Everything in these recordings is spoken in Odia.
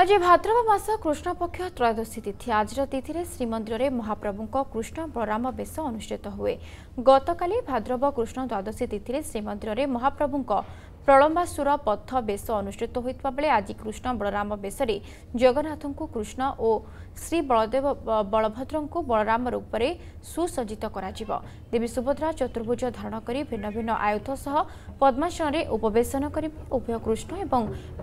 আজ ভাদ্রব মাস কৃষ্ণপক্ষ ত্রয়োদশী তিথি আজর তিথিরে শ্রীমন্দিরে মহাপ্রভুঙ্ কৃষ্ণ বরাম বেশ অনুষ্ঠিত হুয়ে গতকালি ভাদ্রব কৃষ্ণ দ্বাদশী তিথিরে শ্রীমন্দিরে মহাপ্রভুঙ্ ପ୍ରଳମ୍ବାସୁର ପଥ ବେଶ ଅନୁଷ୍ଠିତ ହୋଇଥିବା ବେଳେ ଆଜି କୃଷ୍ଣ ବଳରାମ ବେଶରେ ଜଗନ୍ନାଥଙ୍କୁ କୃଷ୍ଣ ଓ ଶ୍ରୀ ବଳଦେବ ବଳଭଦ୍ରଙ୍କୁ ବଳରାମ ରୂପରେ ସୁସଜ୍ଜିତ କରାଯିବ ଦେବୀ ସୁଭଦ୍ରା ଚତୁର୍ଭୁଜ ଧାରଣ କରି ଭିନ୍ନ ଭିନ୍ନ ଆୟୁଧ ସହ ପଦ୍ମାସନରେ ଉପବେଶନ କରିବେ ଉଭୟ କୃଷ୍ଣ ଏବଂ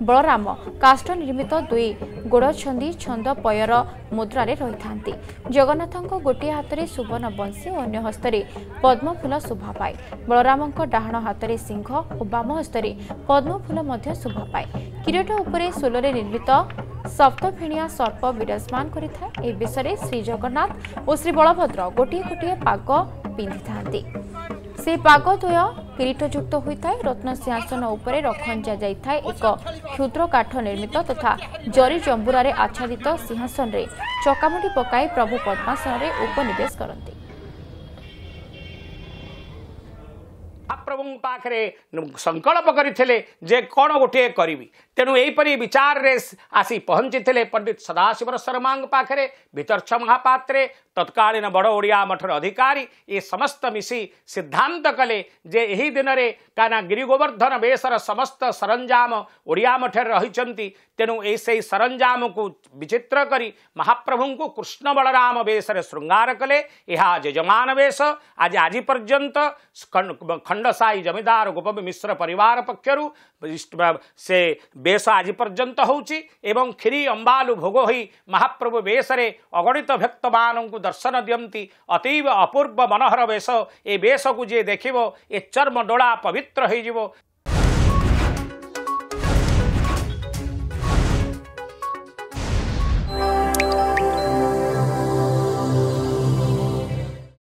ବଳରାମ କାଷ୍ଠ ନିର୍ମିତ ଦୁଇ ଗୋଡ଼ଛନ୍ଦି ଛନ୍ଦ ପୟର ମୁଦ୍ରାରେ ରହିଥାନ୍ତି ଜଗନ୍ନାଥଙ୍କ ଗୋଟିଏ ହାତରେ ସୁବର୍ଣ୍ଣ ବଂଶୀ ଓ ଅନ୍ୟ ହସ୍ତରେ ପଦ୍ମଫୁଲ ଶୋଭା ପାଏ ବଳରାମଙ୍କ ଡାହାଣ ହାତରେ ସିଂହ ଓ ବାମ ହସ୍ତରେ ପଦ୍ମଫୁଲ ମଧ୍ୟ ଶୋଭା ପାଏ କିରୀଟ ଉପରେ ସୋଲରେ ନିର୍ମିତ ସପ୍ତଫେଣିଆ ସର୍ପ ବିରାଜମାନ କରିଥାଏ ଏ ବିଷୟରେ ଶ୍ରୀଜଗନ୍ନାଥ ଓ ଶ୍ରୀବଳଭଦ୍ର ଗୋଟିଏ ଗୋଟିଏ ପାଗ ପିନ୍ଧିଥାନ୍ତି ସେହି ପାଗ ଦ୍ୱୟ କିରୀଟଯୁକ୍ତ ହୋଇଥାଏ ରତ୍ନ ସିଂହାସନ ଉପରେ ରଖଞ୍ଚା ଯାଇଥାଏ ଏକ କ୍ଷୁଦ୍ର କାଠ ନିର୍ମିତ ତଥା ଜରି ଜମ୍ବୁରାରେ ଆଚ୍ଛାଦିତ ସିଂହାସନରେ ଚକାମୁଣ୍ଡି ପକାଇ ପ୍ରଭୁ ପଦ୍ମାସନରେ ଉପନିବେଶ କରନ୍ତି ମହାପ୍ରଭୁଙ୍କ ପାଖରେ ସଂକଳ୍ପ କରିଥିଲେ ଯେ କ'ଣ ଗୋଟିଏ କରିବି ତେଣୁ ଏହିପରି ବିଚାରରେ ଆସି ପହଞ୍ଚିଥିଲେ ପଣ୍ଡିତ ସଦାଶିବ ଶର୍ମାଙ୍କ ପାଖରେ ବିତର୍ଛ ମହାପାତ୍ରେ ତତ୍କାଳୀନ ବଡ଼ ଓଡ଼ିଆ ମଠର ଅଧିକାରୀ ଏ ସମସ୍ତ ମିଶି ସିଦ୍ଧାନ୍ତ କଲେ ଯେ ଏହି ଦିନରେ କାହିଁକିନା ଗିରିଗୋବର୍ଦ୍ଧନ ବେଶର ସମସ୍ତ ସରଞ୍ଜାମ ଓଡ଼ିଆ ମଠରେ ରହିଛନ୍ତି ତେଣୁ ଏହି ସେହି ସରଞ୍ଜାମକୁ ବିଚିତ୍ର କରି ମହାପ୍ରଭୁଙ୍କୁ କୃଷ୍ଣ ବଳରାମ ବେଶରେ ଶୃଙ୍ଗାର କଲେ ଏହା ଯଜମାନ ବେଶ ଆଜି ଆଜି ପର୍ଯ୍ୟନ୍ତ ଖଣ୍ଡ व्यवसायी जमीदार गोपब मिश्र परिवार पक्षर से बेस आज पर्यंत एवं खीरी अंबालु भोग महाप्रभु बेशरे अगणित भक्त मान दर्शन दिंती अतीब अपूर्व मनोहर बेश ये बेश को जी देख ए चर्म डोला पवित्र हो